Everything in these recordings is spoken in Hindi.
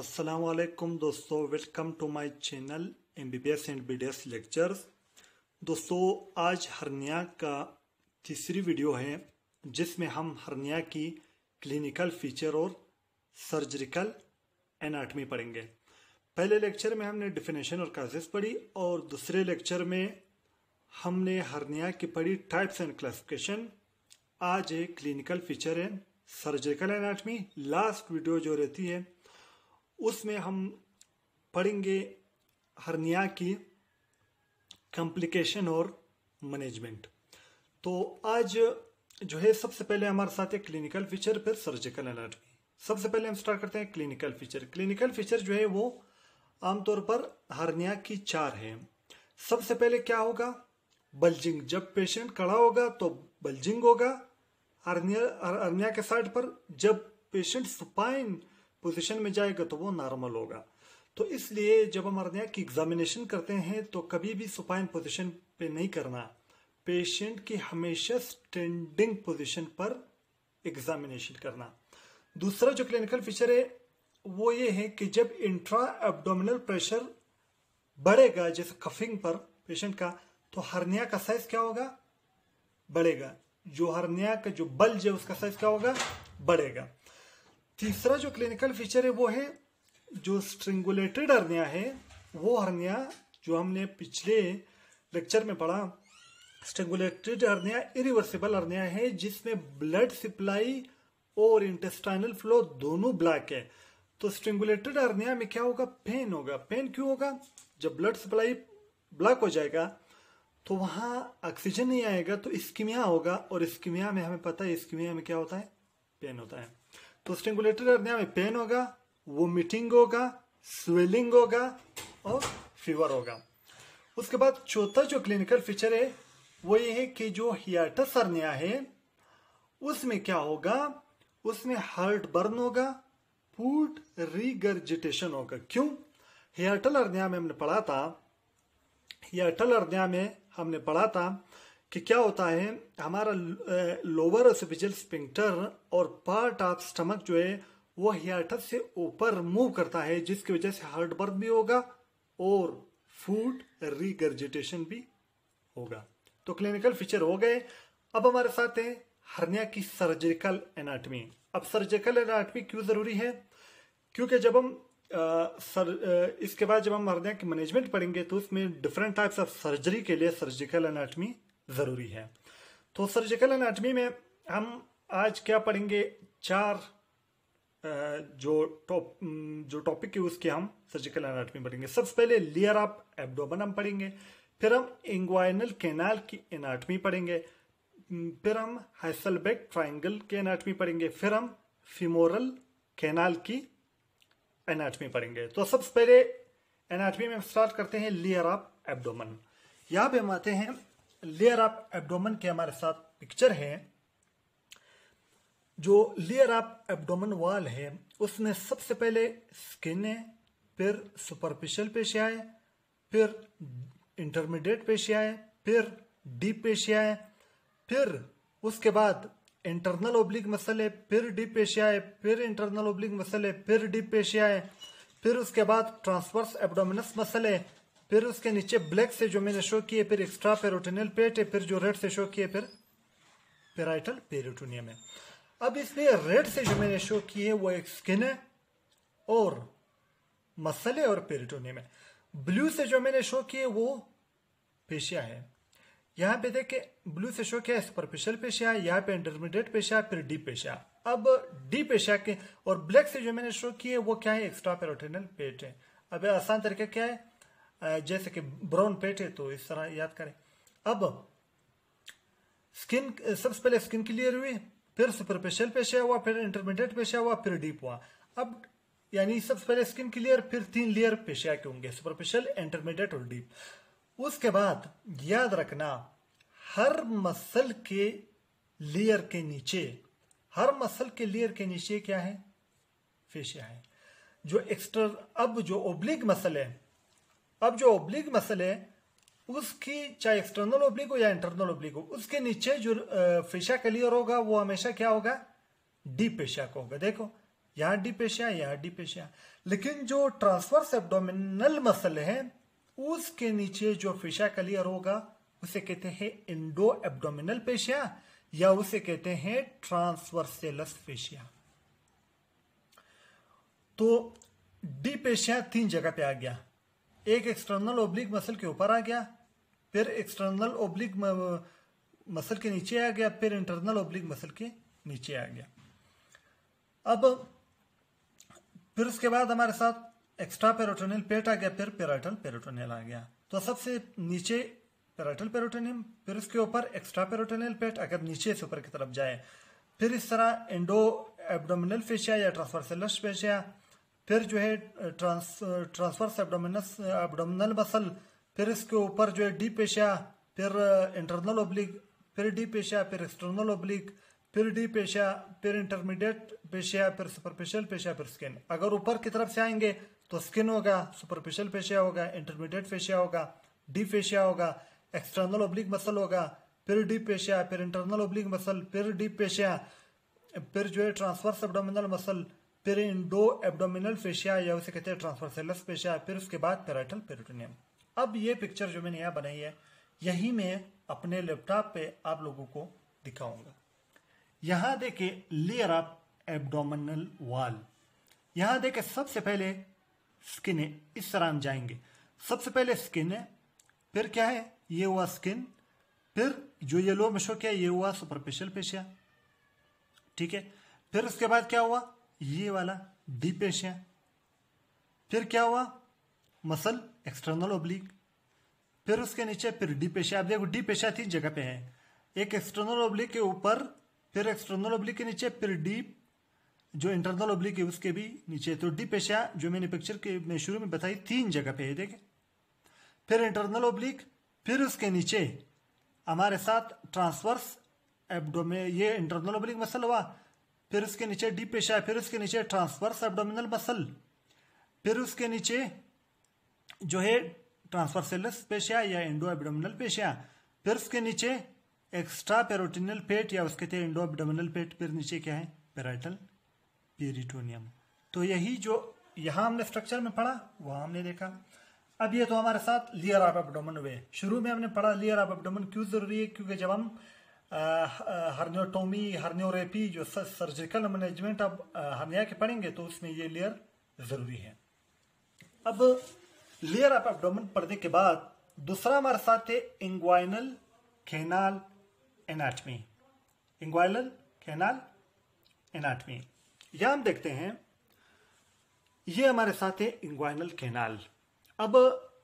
असलकुम दोस्तों welcome to my channel M B B S and B D S lectures दोस्तों आज हरनिया का तीसरी वीडियो है जिसमें हम हरनिया की क्लिनिकल फीचर और सर्जरिकल एनाटमी पढ़ेंगे पहले लेक्चर में हमने डिफिनेशन और काजेस पढ़ी और दूसरे लेक्चर में हमने हरनिया की पढ़ी टाइप्स एंड क्लासिफिकेशन आज एक क्लिनिकल फीचर है सर्जिकल एनाटमी लास्ट वीडियो जो रहती है उसमें हम पढ़ेंगे हरनिया की कॉम्प्लिकेशन और मैनेजमेंट तो आज जो है सबसे पहले हमारे साथ है क्लिनिकल फीचर फिर सर्जिकल एनाटॉमी सबसे पहले हम स्टार्ट करते हैं क्लिनिकल फीचर क्लिनिकल फीचर जो है वो आमतौर पर हरनिया की चार है सबसे पहले क्या होगा बल्जिंग जब पेशेंट खड़ा होगा तो बल्जिंग होगा हरनिया हरनिया के साइड पर जब पेशेंट सुपाइन पोजीशन में जाएगा तो वो नॉर्मल होगा तो इसलिए जब हम अर्निया की एग्जामिनेशन करते हैं तो कभी भी सुपाइन पोजीशन पे नहीं करना पेशेंट की हमेशा स्टैंडिंग पोजीशन पर एग्जामिनेशन करना दूसरा जो क्लिनिकल फीचर है वो ये है कि जब इंट्रा एब्डोमिनल प्रेशर बढ़ेगा जैसे कफिंग पर पेशेंट का तो हर्निया का साइज क्या होगा बढ़ेगा जो हर्निया का जो बल्ज है उसका साइज क्या होगा बढ़ेगा तीसरा जो क्लिनिकल फीचर है वो है जो स्ट्रिंगुलेटेड हर्निया है वो हर्निया जो हमने पिछले लेक्चर में पढ़ा स्ट्रिंगुलेटेड हर्निया इरिवर्सिबल हर्निया है जिसमें ब्लड सप्लाई और इंटेस्टाइनल फ्लो दोनों ब्लैक है तो स्ट्रिंगुलेटेड हर्निया में क्या होगा पेन होगा पेन क्यों होगा जब ब्लड सप्लाई ब्लॉक हो जाएगा तो वहां ऑक्सीजन नहीं आएगा तो स्किमिया होगा और स्किमिया में हमें पता है स्किमिया में क्या होता है पेन होता है तो स्ट्रेंगुलेटर हरनिया में पेन होगा वोमिटिंग होगा स्वेलिंग होगा और फीवर होगा उसके बाद चौथा जो क्लिनिकल फीचर है वो ये है कि जो हियाटस हरनिया है उसमें क्या होगा उसमें हार्ट बर्न होगा फूट रिगर्जिटेशन होगा क्यों हियाटल हरनिया में हमने पढ़ा था हियाटल हरनिया में हमने पढ़ा था कि क्या होता है हमारा लोअर ओसिपिजल स्पिंक्टर और पार्ट ऑफ स्टमक जो है वो हियाटस से ऊपर मूव करता है जिसकी वजह से हार्ट बर्न भी होगा और फूड रिगर्जिटेशन भी होगा तो क्लिनिकल फीचर हो गए अब हमारे साथ है हर्निया की सर्जिकल एनाटमी अब सर्जिकल एनाटमी क्यों जरूरी है क्योंकि जब हम आ, सर आ, इसके बाद जब हम हर्निया की मैनेजमेंट पढ़ेंगे तो उसमें डिफरेंट टाइप्स ऑफ सर्जरी के लिए सर्जिकल एनाटमी ज़रूरी है तो सर्जिकल एनाटमी में हम आज क्या पढ़ेंगे चार जो टॉप जो टॉपिक के उसके हम सर्जिकल एनाटमी पढ़ेंगे सबसे पहले लेयर ऑफ एबडोमन हम पढ़ेंगे फिर हम इंग्वाइनल कैनाल की एनाटमी पढ़ेंगे फिर हम हाइसलबेक ट्राइंगल की एनाटमी पढ़ेंगे फिर हम फिमोरल कैनाल की एनाटमी पढ़ेंगे तो सबसे पहले एनाटमी में स्टार्ट करते हैं लेयर ऑफ एबडोमन यहाँ पे हम आते हैं लेयर ऑफ एब्डोमन के हमारे साथ पिक्चर है जो लेयर ऑफ एब्डोमन वाल है उसमें सबसे पहले स्किन है फिर सुपरफिशियल पेशिया है फिर इंटरमीडिएट पेशिया है फिर डीप पेशिया है फिर उसके बाद इंटरनल ओब्लिक मसल है फिर डीप पेशिया है फिर इंटरनल ओब्लिक मसल है फिर डीप पेशिया है फिर उसके बाद ट्रांसवर्स एब्डोमिनस मसल है फिर उसके नीचे ब्लैक से जो मैंने शो किए फिर एक्स्ट्रा पेरोटेनियल पेट है फिर जो रेड से शो किए फिर पेराइटल पेरिटोनियम है अब इसलिए रेड से जो मैंने शो किए वो एक स्किन है और मसल है और पेरिटोनियम है ब्लू से जो मैंने शो किए वो पेशिया है यहां पे देखे ब्लू से शो किया सुपरफिशियल पेशिया यहां पे इंटरमीडिएट पेशिया फिर डीप पेशिया अब डी पेशिया के और ब्लैक से जो मैंने शो किए वो क्या है एक्स्ट्रा पेरोटेनियल पेट है अब आसान तरीका क्या है जैसे कि ब्राउन पेट है तो इस तरह याद करें अब स्किन सबसे पहले स्किन क्लियर हुई फिर सुपरफेशियल पेश हुआ फिर इंटरमीडिएट पेशा हुआ फिर डीप हुआ अब यानी सबसे पहले स्किन क्लियर फिर तीन लेयर पेशिया के होंगे सुपरफेशियल इंटरमीडिएट और डीप उसके बाद याद रखना हर मसल के लेयर के नीचे हर मसल के लेयर के नीचे क्या है फेशिया है जो एक्स्ट्रा अब जो ओब्लिक मसल है अब जो ओब्लिक मसल है उसकी चाहे एक्सटर्नल ओब्लिक हो या इंटरनल ओब्लिक हो उसके नीचे जो फिशा क्लियर होगा वो हमेशा क्या होगा डी पेशिया को होगा देखो यहां डी पेशिया यहां डी पेशिया लेकिन जो ट्रांसवर्स एब्डोमिनल मसल है उसके नीचे जो फिशा क्लियर होगा उसे कहते हैं इंडो एब्डोमिनल पेशिया या उसे कहते हैं ट्रांसवर्सेलस फेशिया तो डी पेशिया तीन जगह पे आ गया एक एक्सटर्नल ओब्लिक मसल के ऊपर आ गया फिर एक्सटर्नल ओब्लिक मसल के नीचे आ गया फिर इंटरनल ओब्लिक मसल के नीचे आ गया अब फिर उसके बाद हमारे साथ एक्स्ट्रा पेरोटोनियल पेट आ गया फिर पेराइटल पेरोटोनियल आ गया तो सबसे नीचे पेराइटल पेरोटोनियम फिर उसके ऊपर एक्स्ट्रा पेरोटोनियल पेट अगर नीचे से ऊपर की तरफ जाए फिर इस तरह एंडो एबडोमिनल फेशिया या ट्रांसवर्सलस फेशिया फिर जो है trans transverse abdominis abdominal muscle फिर इसके ऊपर जो है डी एशिया फिर इंटरनल ओब्लिक फिर डी एशिया फिर एक्सटर्नल ओब्लिक फिर डी पेशा फिर इंटरमीडिएट पेशिया फिर सुपरफिशियल पेशिया फिर स्किन अगर ऊपर की तरफ से आएंगे तो स्किन होगा सुपरफिशियल पेशिया होगा इंटरमीडिएट पेशिया होगा डी पेशिया होगा एक्सटर्नल ओब्लिक मसल होगा फिर डी पेशिया फिर इंटरनल ओब्लिक मसल फिर डी पेशिया फिर जो है ट्रांसवर्स एबडोमिनल मसल फिर इंडो एब्डोमिनल फेशिया या उसे कहते हैं ट्रांसफरसेलस फेशिया फिर उसके बाद पेराइटल पेरिटोनियम अब ये पिक्चर जो मैंने यहाँ बनाई है यही मैं अपने लैपटॉप पे आप लोगों को दिखाऊंगा यहां देखे लेयर ऑफ एब्डोमिनल वॉल यहां देखे सबसे पहले स्किन है इस तरह हम जाएंगे सबसे पहले स्किन है फिर क्या है ये हुआ स्किन फिर जो येलो में शो किया ये हुआ सुपरफिशियल पेशिया ठीक है फिर उसके बाद क्या हुआ ये वाला डी पेश फिर क्या हुआ मसल एक्सटर्नल ओब्लिक फिर उसके नीचे फिर डी पेशा आप देखो डी पेशा तीन जगह पे है एक एक्सटर्नल ओब्लिक के ऊपर फिर एक्सटर्नल ओब्लिक के नीचे फिर डीप जो इंटरनल ओब्लिक है उसके भी नीचे तो डी पेशा जो मैंने पिक्चर के में शुरू में बताई तीन जगह पे है देखे फिर इंटरनल ओब्लिक फिर उसके नीचे हमारे साथ ट्रांसवर्स एबडोमे ये इंटरनल ओब्लिक मसल हुआ फिर उसके नीचे डीप पेशा फिर उसके नीचे ट्रांसवर्स एब्डोमिनल मसल फिर उसके नीचे जो है ट्रांसवर्सेलस पेशिया या इंडो एबडोमिनल पेशिया फिर उसके नीचे एक्स्ट्रा पेरोटिनल पेट या उसके थे इंडो एबडोमिनल पेट फिर नीचे क्या है पेराइटल पेरिटोनियम तो यही जो यहां हमने स्ट्रक्चर में पढ़ा वहां हमने देखा अब ये तो हमारे साथ लियर ऑफ एब्डोमन हुए शुरू में हमने पढ़ा लियर ऑफ एब्डोमन क्यों जरूरी है क्योंकि जब हम हर्नियोटोमी हर्नियोरेपी जो सर्जिकल मैनेजमेंट आप हर्निया के पढ़ेंगे तो उसमें ये लेयर जरूरी है अब लेयर आप एबडोमेन पढ़ने के बाद दूसरा हमारे साथ है inguinal canal anatomy inguinal canal anatomy यह हम देखते हैं ये हमारे साथ है इंग्वाइनल केनाल अब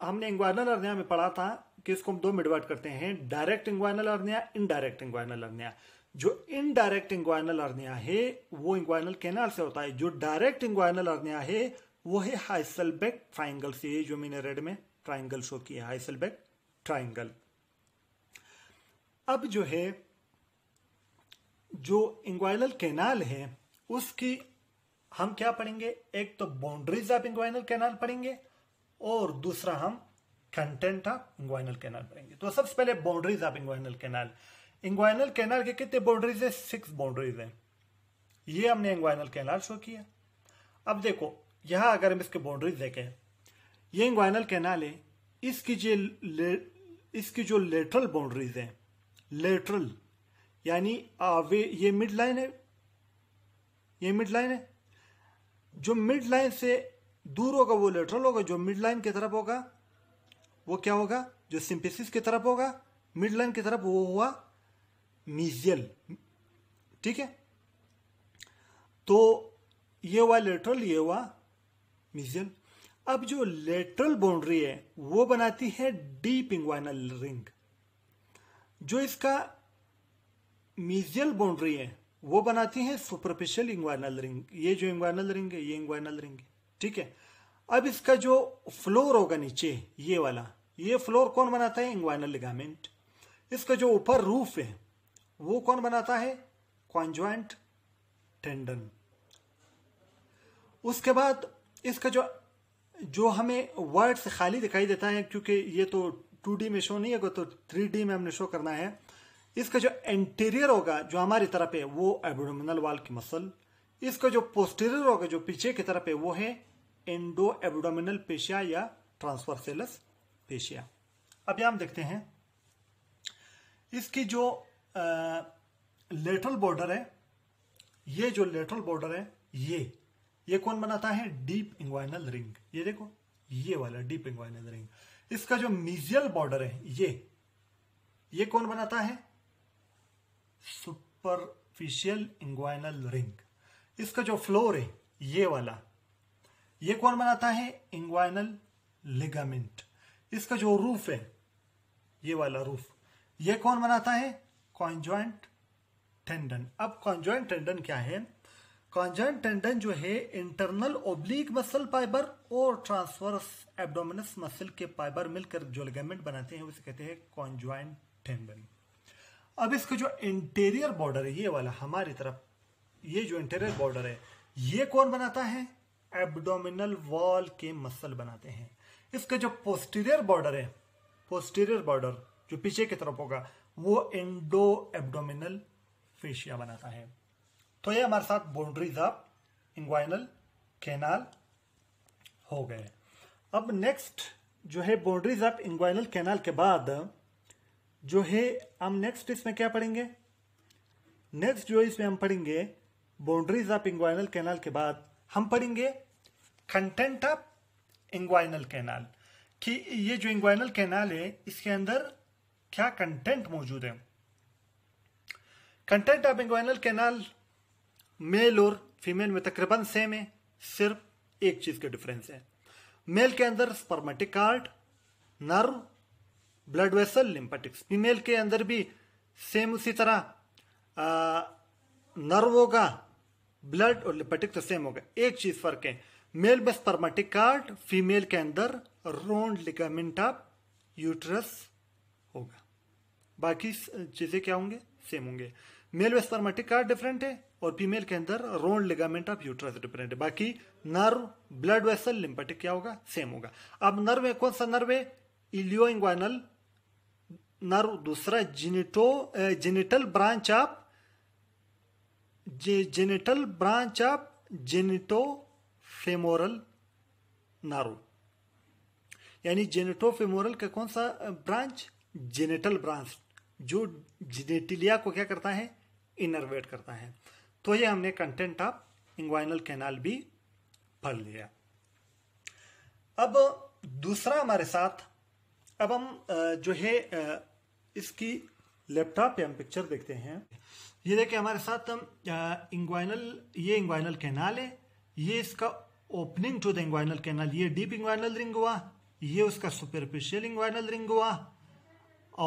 हमने इंग्वाइनल अर्निया में पढ़ा था कि इसको हम दो में डिवाइड करते हैं direct inguinal hernia indirect inguinal hernia जो इनडायरेक्ट इंग्वाइनल अर्निया है वो इंग्वाइनल कैनाल से होता है जो डायरेक्ट इंग्वाइनल अर्निया है वो है हाइसल हाइसलबेक ट्राइंगल से जो मैंने रेड में ट्राइंगल शो किया हाइसल हाइसलबेक ट्राइंगल अब जो है जो इंग्वाइनल कैनाल है उसकी हम क्या पढ़ेंगे एक तो बाउंड्रीज ऑफ इंग्वाइनल कैनाल पढ़ेंगे और दूसरा हम कंटेंट आप इंग्वाइनल कैनाल बनेंगे तो सबसे पहले बाउंड्रीज आप इंग्वाइनल कैनाल इंग्वाइनल कैनाल के कितने बाउंड्रीज हैं सिक्स बाउंड्रीज हैं ये हमने इंग्वाइनल कैनाल शो किया अब देखो यहां अगर हम इसके बाउंड्रीज देखें ये इंग्वाइनल कैनाल है इसकी जो इसकी जो लेटरल बाउंड्रीज हैं लेटरल यानी वे ये मिड लाइन है ये मिड लाइन है जो मिड लाइन से दूर होगा वो लेटरल होगा जो मिड लाइन की तरफ होगा वो क्या होगा जो सिंपेसिस की तरफ होगा मिड लाइन की तरफ वो हुआ मीजियल ठीक है तो ये हुआ लेटरल ये हुआ मीजियल अब जो लेटरल बाउंड्री है वो बनाती है डीप इंग्वाइनल रिंग जो इसका मीजियल बाउंड्री है वो बनाती है सुपरफिशियल इंग्वाइनल रिंग ये जो इंग्वाइनल रिंग है ये इंग्वाइनल रिंग है ठीक है अब इसका जो फ्लोर होगा नीचे ये वाला ये फ्लोर कौन बनाता है इंग्वाइनल लिगामेंट इसका जो ऊपर रूफ है वो कौन बनाता है क्वाइंट टेंडन उसके बाद इसका जो जो हमें वर्ड से खाली दिखाई देता है क्योंकि ये तो टू में शो नहीं होगा तो थ्री में हमने शो करना है इसका जो एंटीरियर होगा जो हमारी तरफ है वो एबडोमिनल वाल की मसल इसका जो पोस्टीरियर होगा जो पीछे की तरफ है वो है एंडो एबडोमिनल पेशिया या ट्रांसफर सेलस पेशिया अभी हम देखते हैं इसकी जो लेटरल बॉर्डर है ये जो लेटरल बॉर्डर है ये ये कौन बनाता है डीप इंग्वाइनल रिंग ये देखो ये वाला डीप इंग्वाइनल रिंग इसका जो मीजियल बॉर्डर है ये ये कौन बनाता है सुपरफिशियल इंग्वाइनल रिंग इसका जो फ्लोर है ये वाला ये कौन बनाता है इंग्वाइनल लिगामेंट इसका जो रूफ है ये वाला रूफ ये कौन बनाता है कॉन्जॉइंट टेंडन अब कॉन्जॉइंट टेंडन क्या है कॉन्जॉइंट टेंडन जो है इंटरनल ओब्लिक मसल फाइबर और ट्रांसवर्स एब्डोमिनस मसल के फाइबर मिलकर जो लिगामेंट बनाते हैं उसे कहते हैं कॉन्जॉइंट टेंडन अब इसका जो इंटीरियर बॉर्डर है ये वाला हमारी तरफ ये जो इंटीरियर बॉर्डर है ये कौन बनाता है एब्डोमिनल वॉल के मसल बनाते हैं इसके जो पोस्टीरियर बॉर्डर है पोस्टीरियर बॉर्डर जो पीछे की तरफ होगा वो इंडो एब्डोमिनल फेशिया बनाता है तो ये हमारे साथ बाउंड्रीज ऑफ इंग्वाइनल कैनाल हो गए अब नेक्स्ट जो है बाउंड्रीज ऑफ इंग्वाइनल कैनाल के बाद जो है हम नेक्स्ट इसमें क्या पढ़ेंगे नेक्स्ट जो इसमें हम पढ़ेंगे बाउंड्रीज ऑफ इंग्वाइनल कैनाल के बाद हम पढ़ेंगे कंटेंट ऑफ इंग्वाइनल कैनाल कि ये जो इंग्वाइनल कैनाल है इसके अंदर क्या कंटेंट मौजूद है content of inguinal canal male और फीमेल में तकरीबन सेम है सिर्फ एक चीज का डिफरेंस है मेल के अंदर spermatic cord nerve blood vessel lymphatics female के अंदर भी सेम उसी तरह नर्व होगा ब्लड और लिम्पेटिक्स तो सेम होगा एक चीज फर्क है मेल बस कार्ड फीमेल के अंदर रोन्ड लिगामेंट ऑफ यूट्रस होगा बाकी चीजें क्या होंगे सेम होंगे मेल में कार्ड डिफरेंट है और फीमेल के अंदर round ligament of uterus different है बाकी नर्व ब्लड वेसल लिम्पेटिक क्या होगा सेम होगा अब नर्व है कौन सा नर्व है इलियो इंग्वाइनल नर्व दूसरा genito genital branch of genital branch of genito femoral नारो यानी जेनेटो फेमोरल का कौन सा ब्रांच जेनेटल ब्रांच जो जेनेटिलिया को क्या करता है इनरवेट करता है तो ये हमने कंटेंट ऑफ इंग्वाइनल कैनाल भी पढ़ लिया अब दूसरा हमारे साथ अब हम जो है इसकी लैपटॉप पे हम पिक्चर देखते हैं ये देखिए हमारे साथ इंग्वाइनल ये इंग्वाइनल कैनाल है ये इसका opening to the inguinal canal ये डीप इंग्वाइनल रिंग हुआ ये उसका सुपरफिशियल इंग्वाइनल रिंग हुआ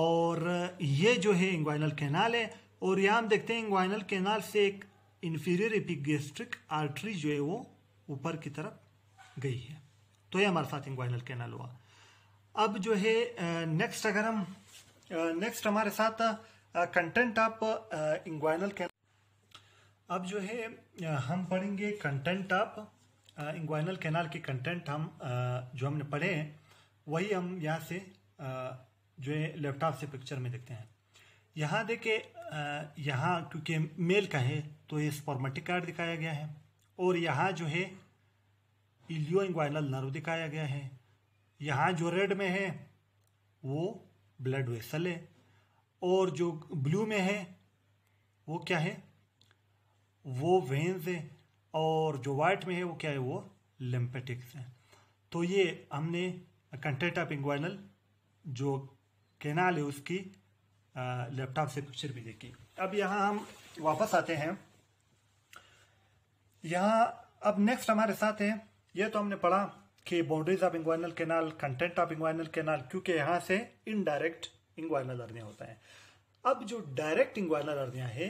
और ये जो है इंग्वाइनल कैनाल है और यहाँ हम देखते हैं इंग्वाइनल कैनाल से एक इंफीरियर एपिगेस्ट्रिक आर्टरी जो है वो ऊपर की तरफ गई है तो ये हमारे साथ इंग्वाइनल कैनाल हुआ अब जो है नेक्स्ट अगर हम नेक्स्ट हमारे साथ कंटेंट ऑफ इंग्वाइनल कैनाल अब जो है हम पढ़ेंगे कंटेंट ऑफ इंग्वाइनल कैनाल के कंटेंट हम जो हमने पढ़े हैं वही हम यहाँ से जो है लैपटॉप से पिक्चर में देखते हैं यहाँ देखे यहाँ क्योंकि मेल का है तो ये स्पॉर्मेटिक कार्ड दिखाया गया है और यहाँ जो है इलियो इंग्वाइनल नर्व दिखाया गया है यहाँ जो रेड में है वो ब्लड वेसल है और जो ब्लू में है वो क्या है वो वेन्स है और जो वाइट में है वो क्या है वो लिम्पेटिक्स है तो ये हमने कंटेटा इंग्वाइनल जो केनाल है उसकी लैपटॉप से पिक्चर भी देखी अब यहाँ हम वापस आते हैं यहाँ अब नेक्स्ट हमारे साथ है ये तो हमने पढ़ा कि boundaries of inguinal canal content of inguinal canal क्योंकि यहाँ से इनडायरेक्ट इंग्वाइनल अर्निया होता है अब जो डायरेक्ट इंग्वाइनल अर्निया है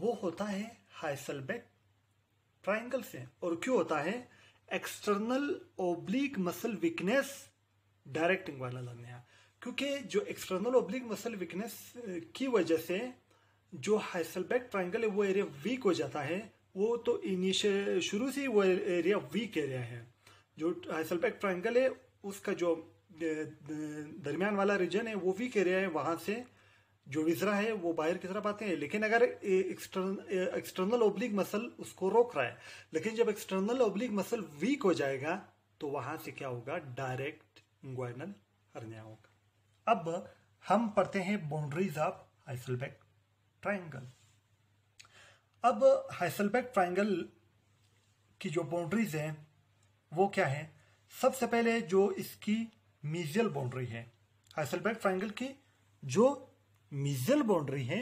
वो होता है हाइसलबेक ट्राइंगल से और क्यों होता है external oblique muscle weakness directing inguinal लगने क्योंकि जो एक्सटर्नल ओब्लिक मसल वीकनेस की वजह से जो हाइसलबैक ट्राइंगल है वो एरिया वीक हो जाता है वो तो इनिशियल शुरू से ही वो एरिया वीक एरिया है जो हाइसलबैक ट्राइंगल है उसका जो दरमियान वाला रीजन है वो वीक एरिया है वहां से जो विजरा है वो बाहर की तरफ आते हैं लेकिन अगर एक्सटर्नल ओब्लिक मसल उसको रोक रहा है लेकिन जब एक्सटर्नल ओब्लिक मसल वीक हो जाएगा तो वहां से क्या होगा डायरेक्ट इंग्वाइनल हरनिया होगा अब हम पढ़ते हैं बाउंड्रीज ऑफ हाइसलबैक ट्राइंगल अब हाइसलबैक ट्राइंगल की जो बाउंड्रीज हैं वो क्या है सबसे पहले जो इसकी मीजियल बाउंड्री है हाइसलबैक ट्राइंगल की जो मिजल बाउंड्री है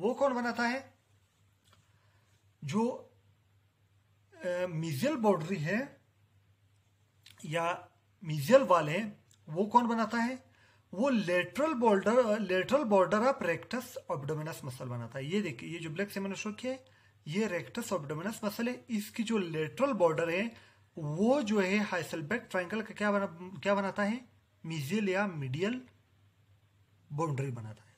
वो कौन बनाता है जो मिजल बाउंड्री है या मिजल वाल है वो कौन बनाता है वो lateral border lateral border of rectus abdominis muscle बनाता है ये देखिए ये जो ब्लैक सेमन मैंने शो किया है ये रेक्टस ऑब्डोमिनस मसल है इसकी जो लेटरल बॉर्डर है वो जो है हाइसल बैक ट्राइंगल का क्या बना क्या बनाता है मिजियल या मिडियल बाउंड्री बनाता है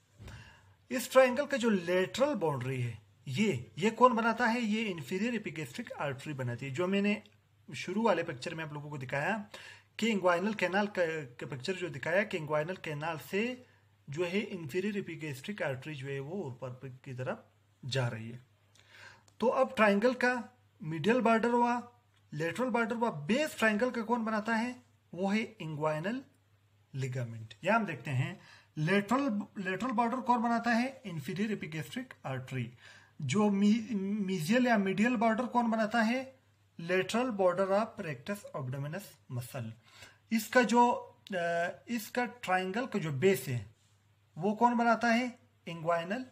इस ट्राइंगल का जो लेटरल बाउंड्री है ये ये कौन बनाता है ये इन्फीरियर एपिगेस्ट्रिक आर्टरी बनाती है जो मैंने शुरू वाले पिक्चर में आप लोगों को दिखाया कि इंग्वाइनल कैनाल का, पिक्चर जो दिखाया कि इंग्वाइनल कैनाल से जो है इन्फीरियर एपिगेस्ट्रिक आर्टरी जो है वो ऊपर की तरफ जा रही है तो अब ट्राइंगल का मिडियल बार्डर हुआ लेटरल बार्डर हुआ बेस ट्राइंगल का कौन बनाता है वो है इंग्वाइनल लिगामेंट यहां हम देखते हैं लेटरल लेटरल बॉर्डर कौन बनाता है इन्फीरियर एपिगेस्ट्रिक आर्टरी जो मीजियल या मीडियल बॉर्डर कौन बनाता है lateral border of rectus abdominis muscle इसका जो इसका ट्राइंगल का जो बेस है वो कौन बनाता है इंग्वाइनल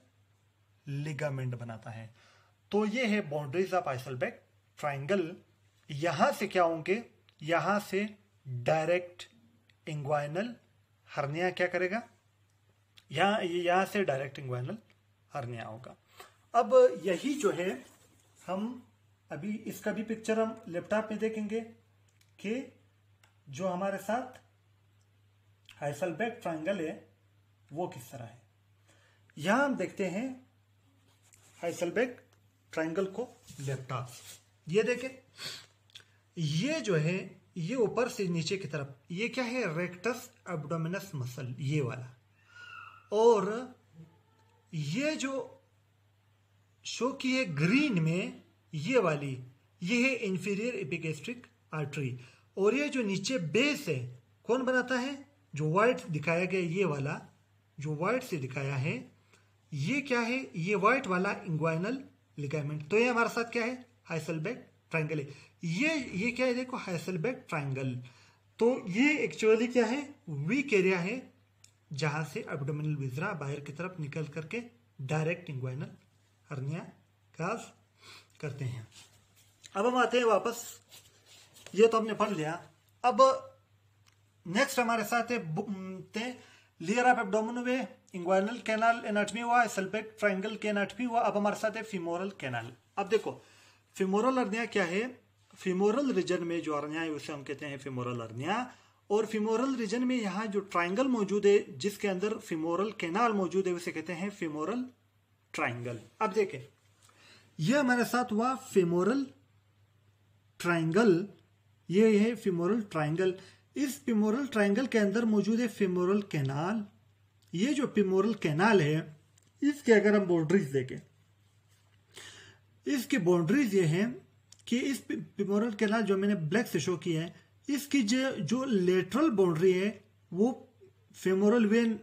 लिगामेंट बनाता है तो ये है boundaries of Hesselbach triangle यहां से क्या होंगे यहां से डायरेक्ट इंग्वाइनल हर्निया क्या करेगा यहाँ यहाँ से डायरेक्ट इंग्वाइनल हरनिया होगा अब यही जो है हम अभी इसका भी पिक्चर हम लैपटॉप में देखेंगे कि जो हमारे साथ हाइसल बैक ट्राइंगल है वो किस तरह है यहां हम देखते हैं हाइसल बैक ट्राइंगल को लैपटॉप ये देखें ये जो है ये ऊपर से नीचे की तरफ ये क्या है रेक्टस एबडोमिनस मसल ये वाला और ये जो शो की है ग्रीन में ये वाली ये है इंफीरियर एपिकेस्ट्रिक आर्टरी और ये जो नीचे बेस है कौन बनाता है जो वाइट दिखाया गया ये वाला जो वाइट से दिखाया है ये क्या है ये वाइट वाला इंग्वाइनल लिगामेंट तो ये हमारे साथ क्या है हाइसल बैग ट्राइंगल है ये ये क्या है देखो हाइसल बैग ट्राइंगल तो ये एक्चुअली क्या है वीक एरिया है जहां से एब्डोमिनल विजरा बाहर की तरफ निकल करके डायरेक्ट इंग्वाइनल हर्निया काज करते हैं अब हम आते हैं वापस ये तो हमने पढ़ लिया अब नेक्स्ट हमारे साथ है layer of abdomen inguinal canal anatomy हुआ सल्पेट ट्राइंगल के एनाटमी हुआ अब हमारे साथ है फिमोरल कैनाल अब देखो फिमोरल अर्निया क्या है फिमोरल रीजन में जो अर्निया है उसे हम कहते हैं फिमोरल अर्निया और फिमोरल रीजन में यहां जो ट्राइंगल मौजूद है जिसके अंदर फिमोरल केनाल मौजूद है उसे कहते हैं फिमोरल ट्राइंगल अब देखें यह हमारे साथ हुआ फिमोरल ट्राइंगल ये है फिमोरल ट्राइंगल इस फिमोरल ट्राइंगल के अंदर मौजूद है फिमोरल केनाल ये जो फिमोरल कैनाल है इसके अगर हम बाउंड्रीज देखें इसकी बाउंड्रीज ये हैं कि इस फिमोरल केनाल जो मैंने ब्लैक से शो किया है इसकी जो जो लेटरल बाउंड्री है वो फेमोरल वेन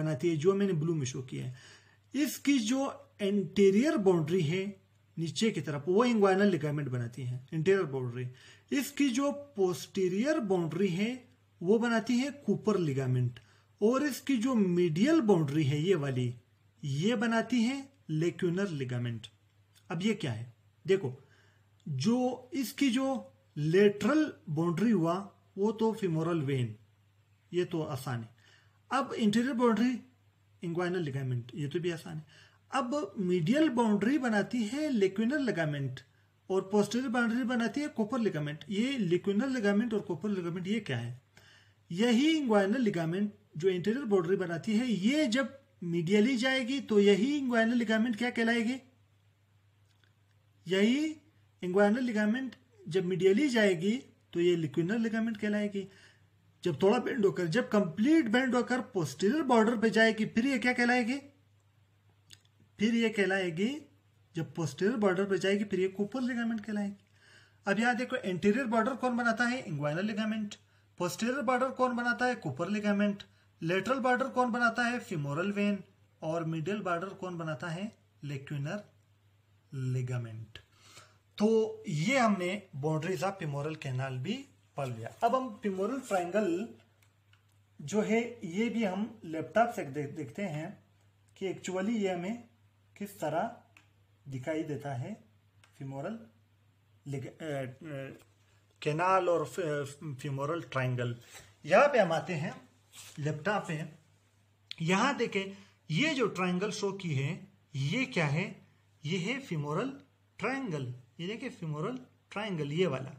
बनाती है जो मैंने ब्लू में शो किया है इसकी जो एंटीरियर बाउंड्री है नीचे की तरफ वो इंग्वाइनल लिगामेंट बनाती है इंटीरियर बाउंड्री इसकी जो पोस्टीरियर बाउंड्री है वो बनाती है कूपर लिगामेंट और इसकी जो मीडियल बाउंड्री है ये वाली ये बनाती है लेक्यूनर लिगामेंट अब ये क्या है देखो जो इसकी जो लेटरल बाउंड्री हुआ वो तो फिमोरल वेन ये तो आसान है अब इंटीरियर बाउंड्री इंग्वाइनल लिगामेंट ये तो भी आसान है अब मीडियल बाउंड्री बनाती है लिक्विनल लिगामेंट और पोस्टीरियर बाउंड्री बनाती है कोपर लिगामेंट ये लिक्विनल लिगामेंट और कोपर लिगामेंट ये क्या है यही इंग्वाइनल लिगामेंट जो इंटीरियर बाउंड्री बनाती है ये जब मीडियली जाएगी तो यही इंग्वाइनल लिगामेंट क्या कहलाएगी यही इंग्वाइनल लिगामेंट जब मीडियली जाएगी तो ये लिक्विनर लिगामेंट कहलाएगी जब थोड़ा बेंड होकर जब कंप्लीट बेंड होकर पोस्टीरियर बॉर्डर पे जाएगी फिर ये क्या कहलाएगी फिर ये कहलाएगी जब पोस्टीरियर बॉर्डर पे जाएगी फिर ये कूपर लिगामेंट कहलाएगी अब यहां देखो एंटीरियर बॉर्डर कौन बनाता है इंग्वाइनल लिगामेंट पोस्टीरियर बॉर्डर कौन बनाता है कूपर लिगामेंट लेटरल बॉर्डर कौन बनाता है फिमोरल वेन और मिडिल बॉर्डर कौन बनाता है लेक्यूनर लिगामेंट तो ये हमने बाउंड्रीज ऑफ पिमोरल कैनाल भी पढ़ लिया अब हम पिमोरल ट्राइंगल जो है ये भी हम लैपटॉप से देख, देखते हैं कि एक्चुअली ये हमें किस तरह दिखाई देता है फिमोरल कैनाल और फिमोरल ट्राइंगल यहाँ पे हम आते हैं लैपटॉप पे यहाँ देखें ये जो ट्राइंगल शो की है ये क्या है ये है फिमोरल ट्राइंगल ये देखिए फिमोरल ट्राइंगल ये वाला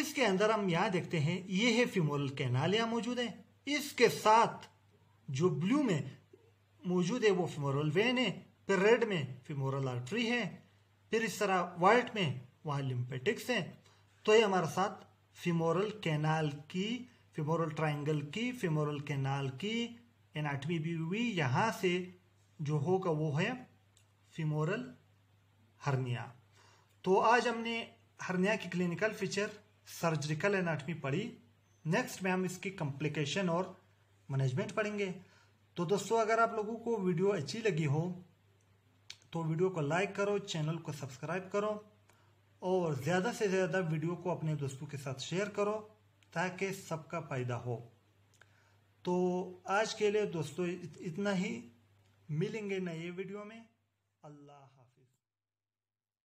इसके अंदर हम यहां देखते हैं ये है फिमोरल कैनाल यहां मौजूद है इसके साथ जो ब्लू में मौजूद है वो फिमोरल वेन है फिर रेड में फिमोरल आर्टरी है फिर इस तरह वाइट में वहां लिम्पेटिक्स है तो ये हमारे साथ फिमोरल कैनाल की फिमोरल ट्राइंगल की फिमोरल कैनाल की एनाटमी भी हुई यहां से जो होगा वो है फिमोरल हर्निया तो आज हमने हरनिया की क्लिनिकल फीचर सर्जिकल एनाटमी पढ़ी नेक्स्ट में हम इसकी कॉम्प्लिकेशन और मैनेजमेंट पढ़ेंगे तो दोस्तों अगर आप लोगों को वीडियो अच्छी लगी हो तो वीडियो को लाइक करो चैनल को सब्सक्राइब करो और ज़्यादा से ज़्यादा वीडियो को अपने दोस्तों के साथ शेयर करो ताकि सबका फायदा हो तो आज के लिए दोस्तों इतना ही मिलेंगे नए वीडियो में अल्लाह